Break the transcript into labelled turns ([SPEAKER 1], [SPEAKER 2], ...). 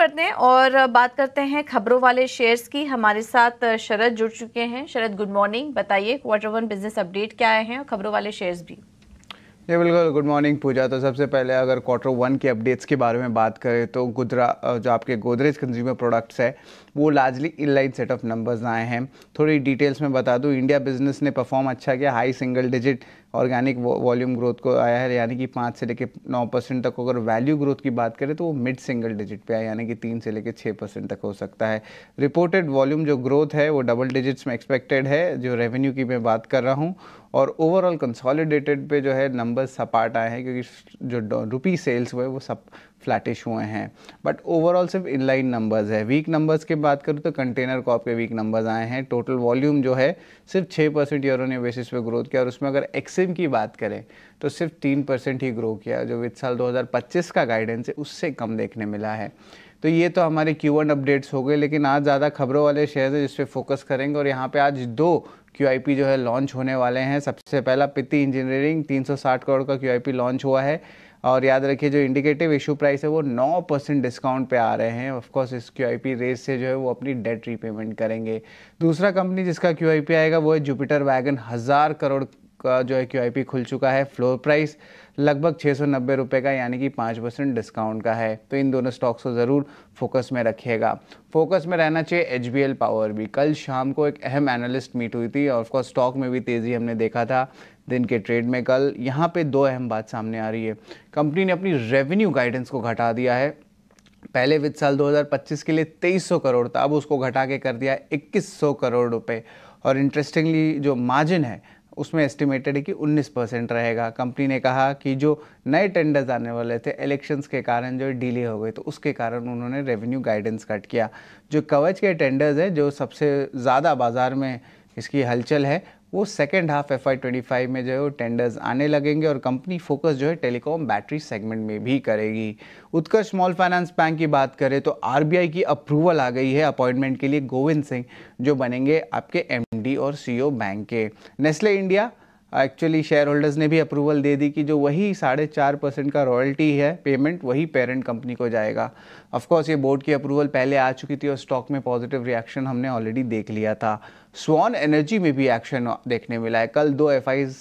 [SPEAKER 1] बढ़ते हैं और बात करते हैं खबरों वाले शेयर्स की हमारे साथ शरद जुड़ चुके हैं शरद गुड मॉर्निंग बताइए क्वार्टर वन बिजनेस अपडेट क्या आए हैं और खबरों वाले शेयर्स भी जी बिल्कुल गुड मॉर्निंग पूजा तो सबसे पहले अगर क्वार्टर वन के अपडेट्स के बारे में बात करें तो गुदरा जो आपके गोदरेज कंज्यूमर प्रोडक्ट्स है वो largely in line set of numbers आए हैं थोड़ी डिटेल्स में बता दूं इंडिया बिजनेस ने परफॉर्म अच्छा किया high single digit organic volume growth को आया है यानी कि पाँच से लेकर नौ परसेंट तक अगर वैल्यू ग्रोथ की बात करें तो वो मिड सिंगल डिजिट पे आया यानी कि तीन से लेकर छः परसेंट तक हो सकता है रिपोर्टेड वॉल्यूम जो ग्रोथ है वो डबल डिजिट्स में एक्सपेक्टेड है जो रेवेन्यू की मैं बात कर रहा हूँ और ओवरऑल कंसॉलिडेटेड पे जो है नंबर सपाट आए हैं क्योंकि जो रुपी सेल्स हुए वो सब फ्लैटिश हुए हैं बट ओवरऑल सिर्फ इनलाइन नंबर्स है वीक नंबर्स की बात करूँ तो कंटेनर कॉप के वीक नंबर्स आए हैं टोटल वॉल्यूम जो है सिर्फ छः परसेंट ईयर ऑन बेसिस पे ग्रोथ किया और उसमें अगर एक्सिम की बात करें तो सिर्फ तीन परसेंट ही ग्रो किया जो वित्त साल 2025 का गाइडेंस है उससे कम देखने मिला है तो ये तो हमारे क्यू अपडेट्स हो गए लेकिन आज ज़्यादा खबरों वाले शेयर हैं जिस पर फोकस करेंगे और यहाँ पर आज दो क्यू जो है लॉन्च होने वाले हैं सबसे पहला पिति इंजीनियरिंग साठ करोड़ का क्यू लॉन्च हुआ है और याद रखिए जो इंडिकेटिव इशू प्राइस है वो नौ परसेंट डिस्काउंट पे आ रहे हैं ऑफकोर्स इस क्यू आई रेस से जो है वो अपनी डेट रीपेमेंट करेंगे दूसरा कंपनी जिसका क्यू आएगा वो है जुपिटर वैगन हज़ार करोड़ का जो है क्यू खुल चुका है फ्लोर प्राइस लगभग छः सौ नब्बे रुपये का यानी कि पाँच परसेंट डिस्काउंट का है तो इन दोनों स्टॉक्स को ज़रूर फोकस में रखिएगा फोकस में रहना चाहिए एच बी एल पावर भी कल शाम को एक अहम एनालिस्ट मीट हुई थी और ऑफकोर्स स्टॉक में भी तेज़ी हमने देखा था दिन के ट्रेड में कल यहाँ पे दो अहम बात सामने आ रही है कंपनी ने अपनी रेवेन्यू गाइडेंस को घटा दिया है पहले वित्त साल 2025 के लिए 2300 करोड़ था अब उसको घटा के कर दिया 2100 करोड़ रुपए और इंटरेस्टिंगली जो मार्जिन है उसमें एस्टिमेटेड है कि 19 परसेंट रहेगा कंपनी ने कहा कि जो नए टेंडर्स आने वाले थे इलेक्शंस के कारण जो डिले हो गए तो उसके कारण उन्होंने रेवेन्यू गाइडेंस कट किया जो कवच के टेंडर्स हैं जो सबसे ज़्यादा बाज़ार में इसकी हलचल है वो सेकेंड हाफ एफ आई में जो है वो टेंडर्स आने लगेंगे और कंपनी फोकस जो है टेलीकॉम बैटरी सेगमेंट में भी करेगी उत्कर्ष स्मॉल फाइनेंस बैंक की बात करें तो आई की अप्रूवल आ गई है अपॉइंटमेंट के लिए गोविंद सिंह जो बनेंगे आपके डी और ओ बैंक e के Nestle India actually shareholders ने भी अप्रूवल दे दी कि जो वही साढ़े चार परसेंट का रॉयल्टी है पेमेंट वही पेरेंट कंपनी को जाएगा ऑफकोर्स ये बोर्ड की अप्रूवल पहले आ चुकी थी और स्टॉक में पॉजिटिव रिएक्शन हमने ऑलरेडी देख लिया था स्वान एनर्जी में भी एक्शन देखने मिला है कल दो एफ